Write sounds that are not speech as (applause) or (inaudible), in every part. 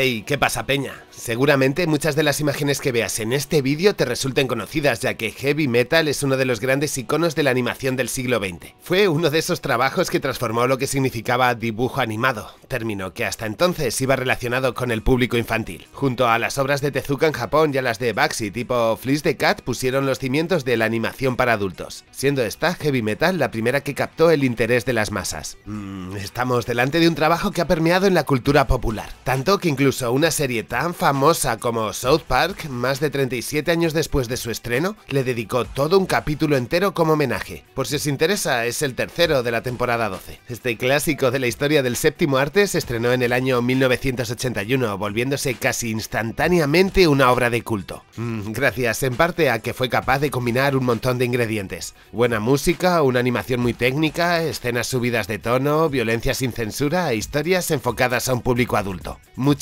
Hey, ¿qué pasa peña? Seguramente muchas de las imágenes que veas en este vídeo te resulten conocidas ya que Heavy Metal es uno de los grandes iconos de la animación del siglo XX. Fue uno de esos trabajos que transformó lo que significaba dibujo animado, término que hasta entonces iba relacionado con el público infantil. Junto a las obras de Tezuka en Japón y a las de Baxi tipo Fleece the Cat pusieron los cimientos de la animación para adultos, siendo esta Heavy Metal la primera que captó el interés de las masas. Mm, estamos delante de un trabajo que ha permeado en la cultura popular, tanto que incluso Incluso una serie tan famosa como South Park, más de 37 años después de su estreno, le dedicó todo un capítulo entero como homenaje. Por si os interesa, es el tercero de la temporada 12. Este clásico de la historia del séptimo arte se estrenó en el año 1981, volviéndose casi instantáneamente una obra de culto. Mm, gracias en parte a que fue capaz de combinar un montón de ingredientes. Buena música, una animación muy técnica, escenas subidas de tono, violencia sin censura e historias enfocadas a un público adulto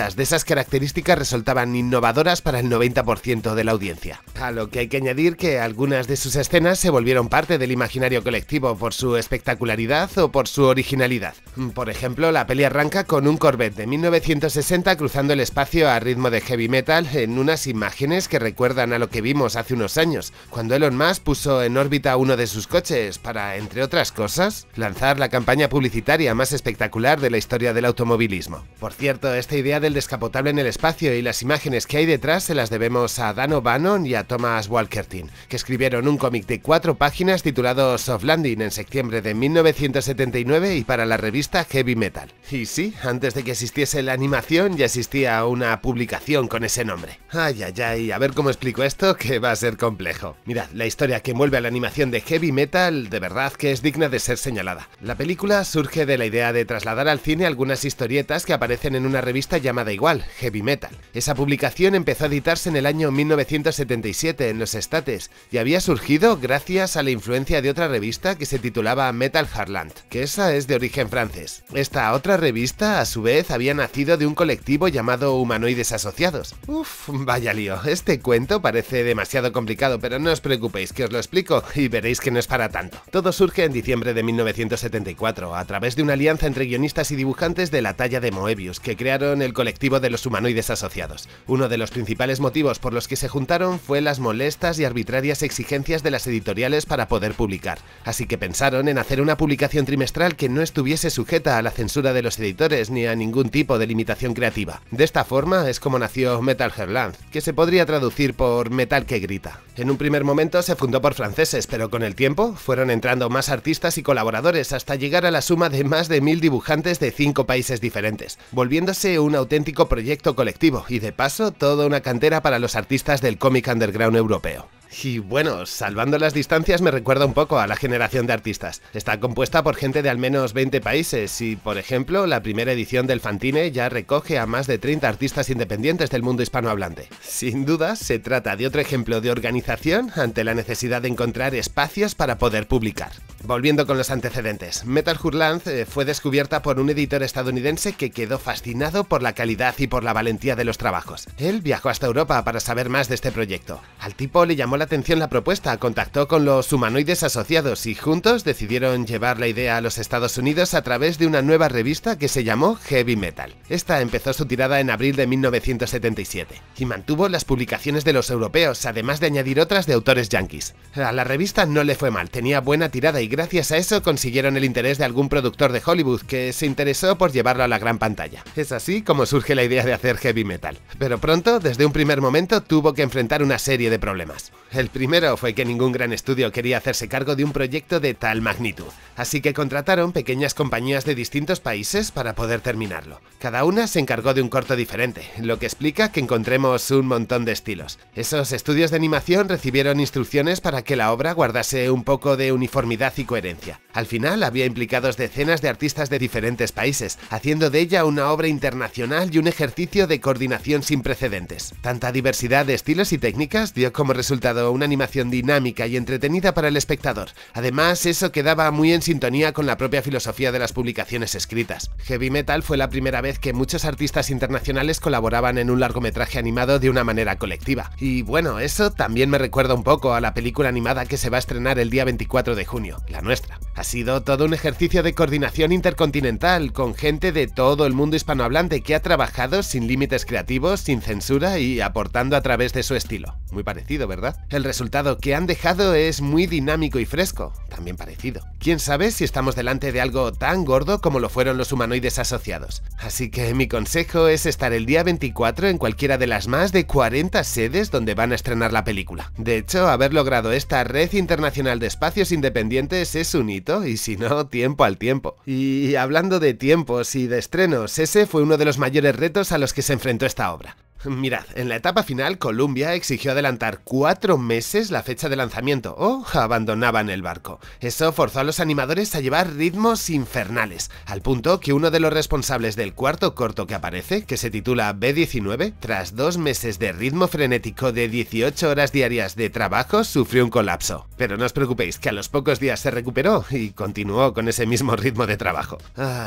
de esas características resultaban innovadoras para el 90% de la audiencia. A lo que hay que añadir que algunas de sus escenas se volvieron parte del imaginario colectivo por su espectacularidad o por su originalidad. Por ejemplo, la peli arranca con un Corvette de 1960 cruzando el espacio a ritmo de heavy metal en unas imágenes que recuerdan a lo que vimos hace unos años, cuando Elon Musk puso en órbita uno de sus coches para, entre otras cosas, lanzar la campaña publicitaria más espectacular de la historia del automovilismo. Por cierto, esta idea de descapotable en el espacio y las imágenes que hay detrás se las debemos a Dan O'Bannon y a Thomas Walkertin, que escribieron un cómic de cuatro páginas titulado Soft Landing en septiembre de 1979 y para la revista Heavy Metal. Y sí, antes de que existiese la animación ya existía una publicación con ese nombre. Ay, ay, ay, a ver cómo explico esto, que va a ser complejo. Mirad, la historia que envuelve a la animación de Heavy Metal de verdad que es digna de ser señalada. La película surge de la idea de trasladar al cine algunas historietas que aparecen en una revista llamada igual, Heavy Metal. Esa publicación empezó a editarse en el año 1977 en los Estates y había surgido gracias a la influencia de otra revista que se titulaba Metal Heartland, que esa es de origen francés. Esta otra revista, a su vez, había nacido de un colectivo llamado Humanoides Asociados. Uf, vaya lío, este cuento parece demasiado complicado, pero no os preocupéis que os lo explico y veréis que no es para tanto. Todo surge en diciembre de 1974, a través de una alianza entre guionistas y dibujantes de la talla de Moebius, que crearon el colectivo de los humanoides asociados. Uno de los principales motivos por los que se juntaron fue las molestas y arbitrarias exigencias de las editoriales para poder publicar, así que pensaron en hacer una publicación trimestral que no estuviese sujeta a la censura de los editores ni a ningún tipo de limitación creativa. De esta forma es como nació Metal Herland, que se podría traducir por metal que grita. En un primer momento se fundó por franceses, pero con el tiempo fueron entrando más artistas y colaboradores hasta llegar a la suma de más de mil dibujantes de cinco países diferentes, volviéndose un auténtico proyecto colectivo y de paso toda una cantera para los artistas del cómic underground europeo. Y bueno, salvando las distancias me recuerda un poco a la generación de artistas. Está compuesta por gente de al menos 20 países y, por ejemplo, la primera edición del Fantine ya recoge a más de 30 artistas independientes del mundo hispanohablante. Sin duda, se trata de otro ejemplo de organización ante la necesidad de encontrar espacios para poder publicar. Volviendo con los antecedentes, Metal Hurland eh, fue descubierta por un editor estadounidense que quedó fascinado por la calidad y por la valentía de los trabajos. Él viajó hasta Europa para saber más de este proyecto. Al tipo le llamó atención la propuesta, contactó con los humanoides asociados y juntos decidieron llevar la idea a los Estados Unidos a través de una nueva revista que se llamó Heavy Metal. Esta empezó su tirada en abril de 1977 y mantuvo las publicaciones de los europeos, además de añadir otras de autores yanquis. A la revista no le fue mal, tenía buena tirada y gracias a eso consiguieron el interés de algún productor de Hollywood que se interesó por llevarlo a la gran pantalla. Es así como surge la idea de hacer heavy metal. Pero pronto, desde un primer momento, tuvo que enfrentar una serie de problemas. El primero fue que ningún gran estudio quería hacerse cargo de un proyecto de tal magnitud, así que contrataron pequeñas compañías de distintos países para poder terminarlo. Cada una se encargó de un corto diferente, lo que explica que encontremos un montón de estilos. Esos estudios de animación recibieron instrucciones para que la obra guardase un poco de uniformidad y coherencia. Al final había implicados decenas de artistas de diferentes países, haciendo de ella una obra internacional y un ejercicio de coordinación sin precedentes. Tanta diversidad de estilos y técnicas dio como resultado una animación dinámica y entretenida para el espectador. Además, eso quedaba muy en sintonía con la propia filosofía de las publicaciones escritas. Heavy Metal fue la primera vez que muchos artistas internacionales colaboraban en un largometraje animado de una manera colectiva. Y bueno, eso también me recuerda un poco a la película animada que se va a estrenar el día 24 de junio, la nuestra. Ha sido todo un ejercicio de coordinación intercontinental con gente de todo el mundo hispanohablante que ha trabajado sin límites creativos, sin censura y aportando a través de su estilo. Muy parecido, ¿verdad? El resultado que han dejado es muy dinámico y fresco, también parecido. ¿Quién sabe si estamos delante de algo tan gordo como lo fueron los humanoides asociados? Así que mi consejo es estar el día 24 en cualquiera de las más de 40 sedes donde van a estrenar la película. De hecho, haber logrado esta red internacional de espacios independientes es un hito y si no, tiempo al tiempo. Y hablando de tiempos y de estrenos, ese fue uno de los mayores retos a los que se enfrentó esta obra. (laughs) Mirad, en la etapa final Columbia exigió adelantar cuatro meses la fecha de lanzamiento o oh, abandonaban el barco. Eso forzó a los animadores a llevar ritmos infernales, al punto que uno de los responsables del cuarto corto que aparece, que se titula B-19, tras dos meses de ritmo frenético de 18 horas diarias de trabajo, sufrió un colapso. Pero no os preocupéis, que a los pocos días se recuperó y continuó con ese mismo ritmo de trabajo.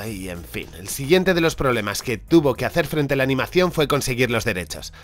Y en fin, el siguiente de los problemas que tuvo que hacer frente a la animación fue conseguir los derechos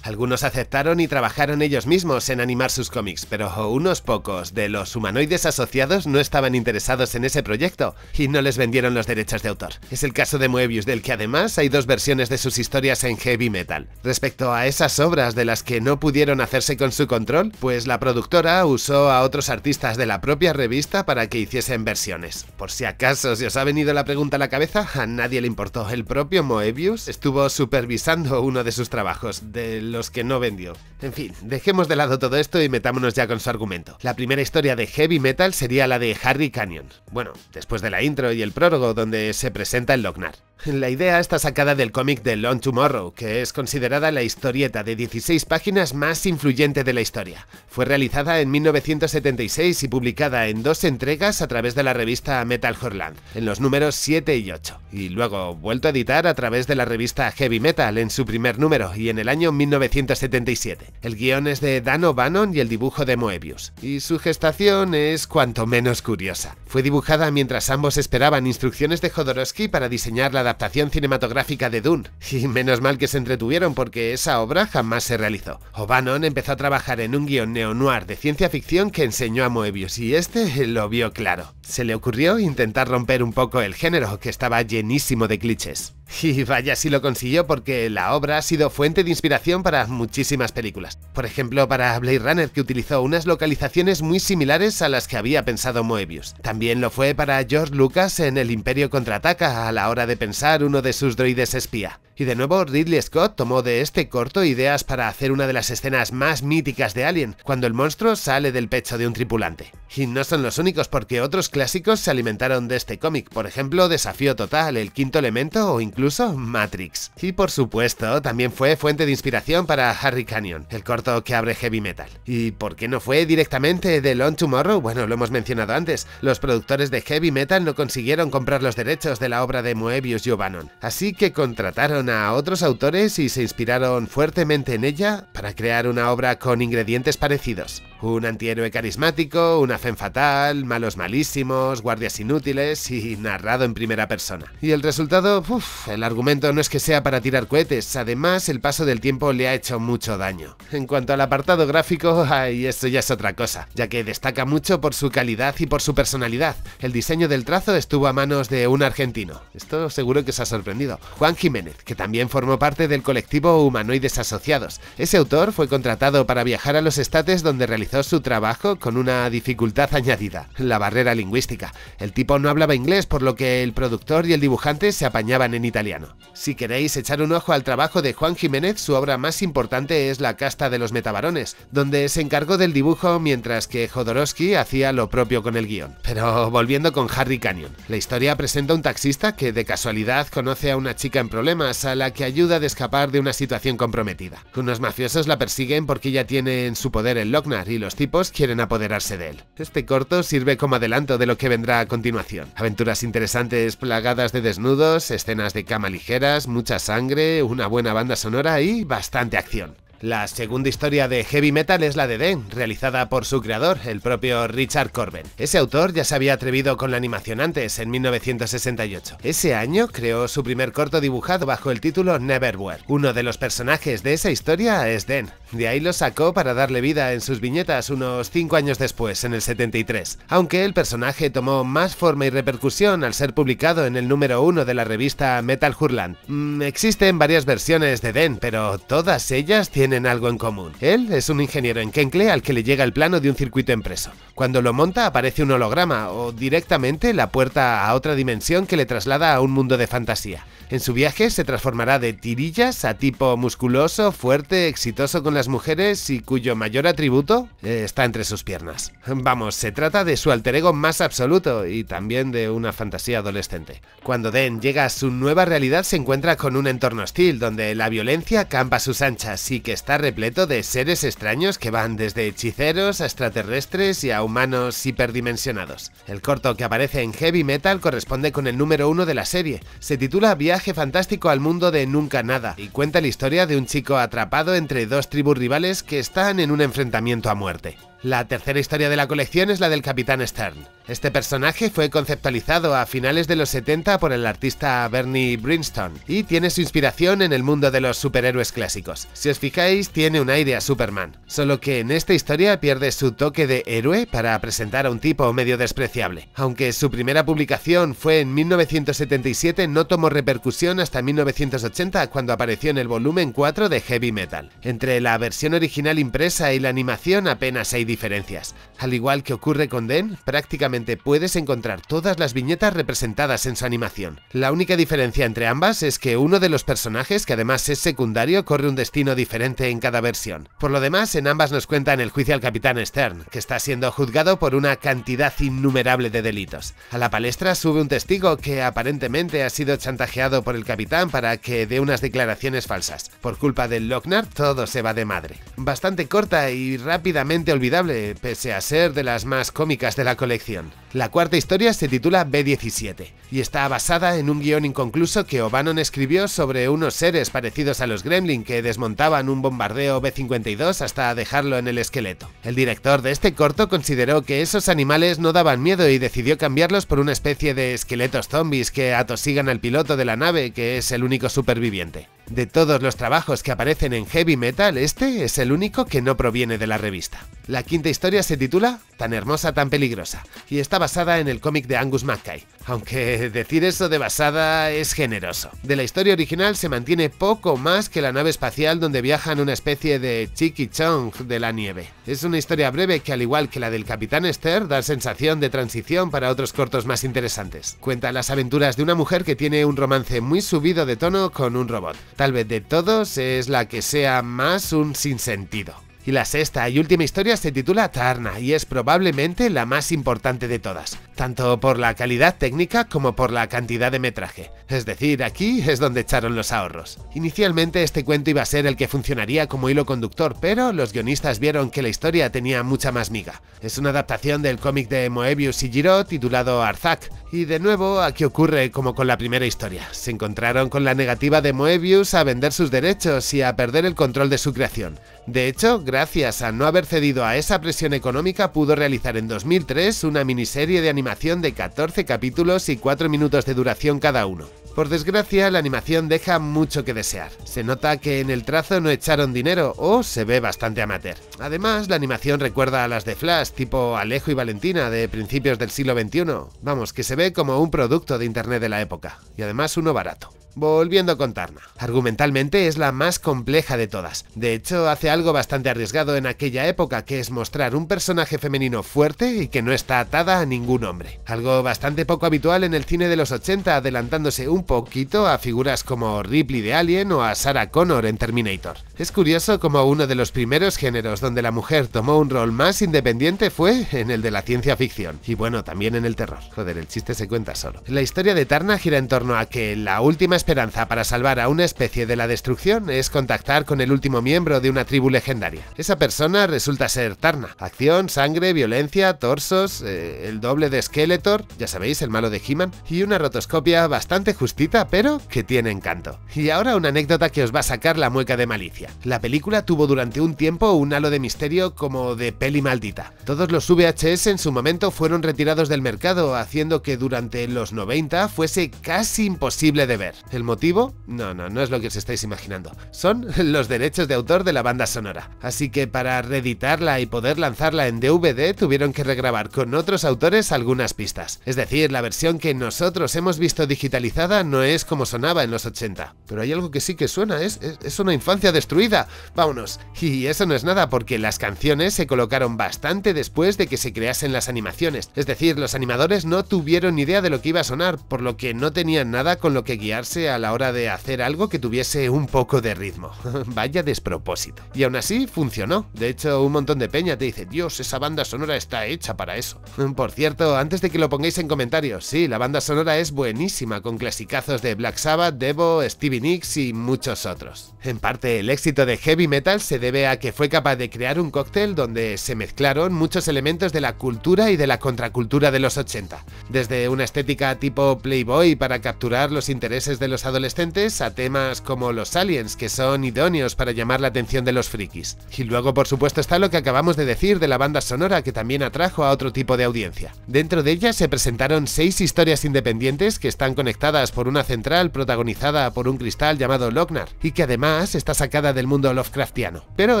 algunos aceptaron y trabajaron ellos mismos en animar sus cómics, pero unos pocos de los humanoides asociados no estaban interesados en ese proyecto y no les vendieron los derechos de autor. Es el caso de Moebius, del que además hay dos versiones de sus historias en heavy metal. Respecto a esas obras de las que no pudieron hacerse con su control, pues la productora usó a otros artistas de la propia revista para que hiciesen versiones. Por si acaso se os ha venido la pregunta a la cabeza, a nadie le importó. El propio Moebius estuvo supervisando uno de sus trabajos de los que no vendió. En fin, dejemos de lado todo esto y metámonos ya con su argumento. La primera historia de heavy metal sería la de Harry Canyon. Bueno, después de la intro y el prólogo donde se presenta el Lognar. La idea está sacada del cómic de Long Tomorrow, que es considerada la historieta de 16 páginas más influyente de la historia. Fue realizada en 1976 y publicada en dos entregas a través de la revista Metal Horland, en los números 7 y 8, y luego vuelto a editar a través de la revista Heavy Metal en su primer número y en el año 1977. El guión es de Dan O'Bannon y el dibujo de Moebius, y su gestación es cuanto menos curiosa. Fue dibujada mientras ambos esperaban instrucciones de Jodorowsky para diseñar la adaptación cinematográfica de Dune, y menos mal que se entretuvieron porque esa obra jamás se realizó. O'Bannon empezó a trabajar en un guión neo-noir de ciencia ficción que enseñó a Moebius y este lo vio claro. Se le ocurrió intentar romper un poco el género, que estaba llenísimo de clichés. Y vaya si lo consiguió porque la obra ha sido fuente de inspiración para muchísimas películas. Por ejemplo, para Blade Runner que utilizó unas localizaciones muy similares a las que había pensado Moebius. Bien lo fue para George Lucas en El Imperio Contraataca a la hora de pensar uno de sus droides espía. Y de nuevo Ridley Scott tomó de este corto ideas para hacer una de las escenas más míticas de Alien, cuando el monstruo sale del pecho de un tripulante. Y no son los únicos porque otros clásicos se alimentaron de este cómic, por ejemplo Desafío Total, El Quinto Elemento o incluso Matrix. Y por supuesto, también fue fuente de inspiración para Harry Canyon, el corto que abre heavy metal. ¿Y por qué no fue directamente de Long Tomorrow? Bueno, lo hemos mencionado antes, los productores de heavy metal no consiguieron comprar los derechos de la obra de Moebius y así que contrataron a otros autores y se inspiraron fuertemente en ella para crear una obra con ingredientes parecidos. Un antihéroe carismático, una fe fatal, malos malísimos, guardias inútiles y narrado en primera persona. Y el resultado, uff, el argumento no es que sea para tirar cohetes, además el paso del tiempo le ha hecho mucho daño. En cuanto al apartado gráfico, ay, esto ya es otra cosa, ya que destaca mucho por su calidad y por su personalidad. El diseño del trazo estuvo a manos de un argentino, esto seguro que os ha sorprendido, Juan Jiménez, que también formó parte del colectivo Humanoides Asociados. Ese autor fue contratado para viajar a los estates donde realizó su trabajo con una dificultad añadida, la barrera lingüística. El tipo no hablaba inglés, por lo que el productor y el dibujante se apañaban en italiano. Si queréis echar un ojo al trabajo de Juan Jiménez, su obra más importante es La casta de los metabarones, donde se encargó del dibujo mientras que Jodorowsky hacía lo propio con el guión. Pero volviendo con Harry Canyon, la historia presenta un taxista que de casualidad conoce a una chica en problemas a la que ayuda a escapar de una situación comprometida. Unos mafiosos la persiguen porque ella tiene en su poder el Lockner y los tipos quieren apoderarse de él. Este corto sirve como adelanto de lo que vendrá a continuación. Aventuras interesantes plagadas de desnudos, escenas de cama ligeras, mucha sangre, una buena banda sonora y bastante acción. La segunda historia de heavy metal es la de Den, realizada por su creador, el propio Richard Corben. Ese autor ya se había atrevido con la animación antes, en 1968. Ese año creó su primer corto dibujado bajo el título Neverwhere. Uno de los personajes de esa historia es Den. De ahí lo sacó para darle vida en sus viñetas unos 5 años después, en el 73. Aunque el personaje tomó más forma y repercusión al ser publicado en el número 1 de la revista Metal Hurlant. Mm, existen varias versiones de Den, pero todas ellas tienen algo en común. Él es un ingeniero en Kenkle al que le llega el plano de un circuito impreso. Cuando lo monta aparece un holograma o directamente la puerta a otra dimensión que le traslada a un mundo de fantasía. En su viaje se transformará de tirillas a tipo musculoso, fuerte, exitoso con las mujeres y cuyo mayor atributo eh, está entre sus piernas. Vamos, se trata de su alter ego más absoluto y también de una fantasía adolescente. Cuando Den llega a su nueva realidad se encuentra con un entorno hostil donde la violencia campa a sus anchas y que está repleto de seres extraños que van desde hechiceros a extraterrestres y a humanos hiperdimensionados. El corto que aparece en Heavy Metal corresponde con el número uno de la serie. Se titula Viaje fantástico al mundo de Nunca Nada y cuenta la historia de un chico atrapado entre dos tribus rivales que están en un enfrentamiento a muerte. La tercera historia de la colección es la del Capitán Stern. Este personaje fue conceptualizado a finales de los 70 por el artista Bernie Brinston y tiene su inspiración en el mundo de los superhéroes clásicos. Si os fijáis, tiene un aire a Superman, solo que en esta historia pierde su toque de héroe para presentar a un tipo medio despreciable. Aunque su primera publicación fue en 1977, no tomó repercusión hasta 1980 cuando apareció en el volumen 4 de Heavy Metal. Entre la versión original impresa y la animación apenas hay diferencias. Al igual que ocurre con Den, prácticamente puedes encontrar todas las viñetas representadas en su animación. La única diferencia entre ambas es que uno de los personajes, que además es secundario, corre un destino diferente en cada versión. Por lo demás, en ambas nos cuentan el juicio al capitán Stern, que está siendo juzgado por una cantidad innumerable de delitos. A la palestra sube un testigo que aparentemente ha sido chantajeado por el capitán para que dé unas declaraciones falsas. Por culpa del Lochner, todo se va de madre. Bastante corta y rápidamente olvidada pese a ser de las más cómicas de la colección. La cuarta historia se titula B-17 y está basada en un guión inconcluso que O'Bannon escribió sobre unos seres parecidos a los Gremlin que desmontaban un bombardeo B-52 hasta dejarlo en el esqueleto. El director de este corto consideró que esos animales no daban miedo y decidió cambiarlos por una especie de esqueletos zombies que atosigan al piloto de la nave que es el único superviviente. De todos los trabajos que aparecen en Heavy Metal, este es el único que no proviene de la revista. La quinta historia se titula Tan hermosa, tan peligrosa y está basada en el cómic de Angus Mackay, aunque (laughs) decir eso de basada es generoso. De la historia original se mantiene poco más que la nave espacial donde viajan una especie de Chiqui Chong de la nieve. Es una historia breve que al igual que la del Capitán Esther da sensación de transición para otros cortos más interesantes. Cuenta las aventuras de una mujer que tiene un romance muy subido de tono con un robot. Tal vez de todos es la que sea más un sinsentido. Y la sexta y última historia se titula Tarna y es probablemente la más importante de todas tanto por la calidad técnica como por la cantidad de metraje. Es decir, aquí es donde echaron los ahorros. Inicialmente este cuento iba a ser el que funcionaría como hilo conductor, pero los guionistas vieron que la historia tenía mucha más miga. Es una adaptación del cómic de Moebius y Giro, titulado Arzak, y de nuevo aquí ocurre como con la primera historia. Se encontraron con la negativa de Moebius a vender sus derechos y a perder el control de su creación. De hecho, gracias a no haber cedido a esa presión económica, pudo realizar en 2003 una miniserie de animación animación de 14 capítulos y 4 minutos de duración cada uno. Por desgracia, la animación deja mucho que desear. Se nota que en el trazo no echaron dinero o se ve bastante amateur. Además, la animación recuerda a las de Flash, tipo Alejo y Valentina de principios del siglo XXI. Vamos, que se ve como un producto de Internet de la época, y además uno barato. Volviendo a Tarna. Argumentalmente es la más compleja de todas. De hecho, hace algo bastante arriesgado en aquella época, que es mostrar un personaje femenino fuerte y que no está atada a ningún hombre. Algo bastante poco habitual en el cine de los 80, adelantándose un poquito a figuras como Ripley de Alien o a Sarah Connor en Terminator. Es curioso como uno de los primeros géneros donde la mujer tomó un rol más independiente fue en el de la ciencia ficción. Y bueno, también en el terror. Joder, el chiste se cuenta solo. La historia de Tarna gira en torno a que la última esperanza para salvar a una especie de la destrucción es contactar con el último miembro de una tribu legendaria. Esa persona resulta ser Tarna. Acción, sangre, violencia, torsos, eh, el doble de Skeletor, ya sabéis, el malo de He-Man, y una rotoscopia bastante justita, pero que tiene encanto. Y ahora una anécdota que os va a sacar la mueca de malicia. La película tuvo durante un tiempo un halo de misterio como de peli maldita. Todos los VHS en su momento fueron retirados del mercado, haciendo que durante los 90 fuese casi imposible de ver. ¿El motivo? No, no, no es lo que os estáis imaginando. Son (laughs) los derechos de autor de la banda sonora. Así que para reeditarla y poder lanzarla en DVD tuvieron que regrabar con otros autores algunas pistas. Es decir, la versión que nosotros hemos visto digitalizada no es como sonaba en los 80. Pero hay algo que sí que suena, es, es, una infancia de construida. Vámonos. Y eso no es nada porque las canciones se colocaron bastante después de que se creasen las animaciones. Es decir, los animadores no tuvieron idea de lo que iba a sonar, por lo que no tenían nada con lo que guiarse a la hora de hacer algo que tuviese un poco de ritmo. (laughs) Vaya despropósito. Y aún así funcionó. De hecho, un montón de peña te dice, Dios, esa banda sonora está hecha para eso. (laughs) Por cierto, antes de que lo pongáis en comentarios, sí, la banda sonora es buenísima, con clasicazos de Black Sabbath, Devo, Stevie Nicks y muchos otros. En parte, el ex éxito de Heavy Metal se debe a que fue capaz de crear un cóctel donde se mezclaron muchos elementos de la cultura y de la contracultura de los 80, desde una estética tipo Playboy para capturar los intereses de los adolescentes a temas como los aliens, que son idóneos para llamar la atención de los frikis. Y luego, por supuesto, está lo que acabamos de decir de la banda sonora, que también atrajo a otro tipo de audiencia. Dentro de ella se presentaron seis historias independientes que están conectadas por una central protagonizada por un cristal llamado Lognar y que además está sacada del mundo Lovecraftiano. Pero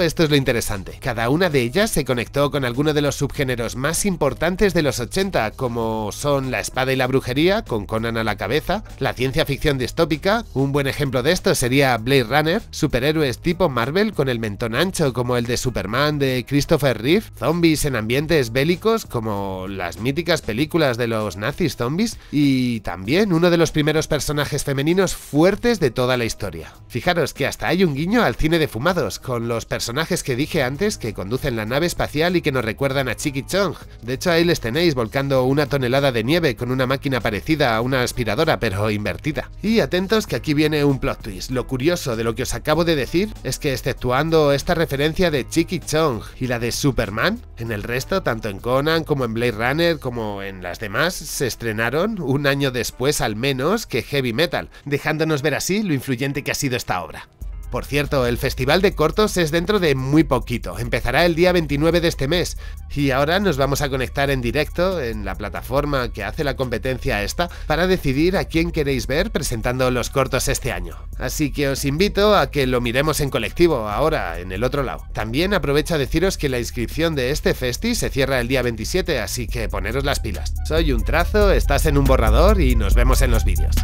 esto es lo interesante, cada una de ellas se conectó con alguno de los subgéneros más importantes de los 80, como son la espada y la brujería, con Conan a la cabeza, la ciencia ficción distópica, un buen ejemplo de esto sería Blade Runner, superhéroes tipo Marvel con el mentón ancho como el de Superman de Christopher Reeve, zombies en ambientes bélicos como las míticas películas de los nazis zombies y también uno de los primeros personajes femeninos fuertes de toda la historia. Fijaros que hasta hay un guiño al cine de fumados, con los personajes que dije antes que conducen la nave espacial y que nos recuerdan a Chiqui Chong. De hecho, ahí les tenéis volcando una tonelada de nieve con una máquina parecida a una aspiradora, pero invertida. Y atentos que aquí viene un plot twist. Lo curioso de lo que os acabo de decir es que exceptuando esta referencia de Chiqui Chong y la de Superman, en el resto, tanto en Conan como en Blade Runner como en las demás, se estrenaron un año después al menos que Heavy Metal, dejándonos ver así lo influyente que ha sido esta obra. Por cierto, el Festival de Cortos es dentro de muy poquito, empezará el día 29 de este mes, y ahora nos vamos a conectar en directo en la plataforma que hace la competencia esta para decidir a quién queréis ver presentando los cortos este año. Así que os invito a que lo miremos en colectivo, ahora, en el otro lado. También aprovecho a deciros que la inscripción de este festi se cierra el día 27, así que poneros las pilas. Soy un trazo, estás en un borrador y nos vemos en los vídeos.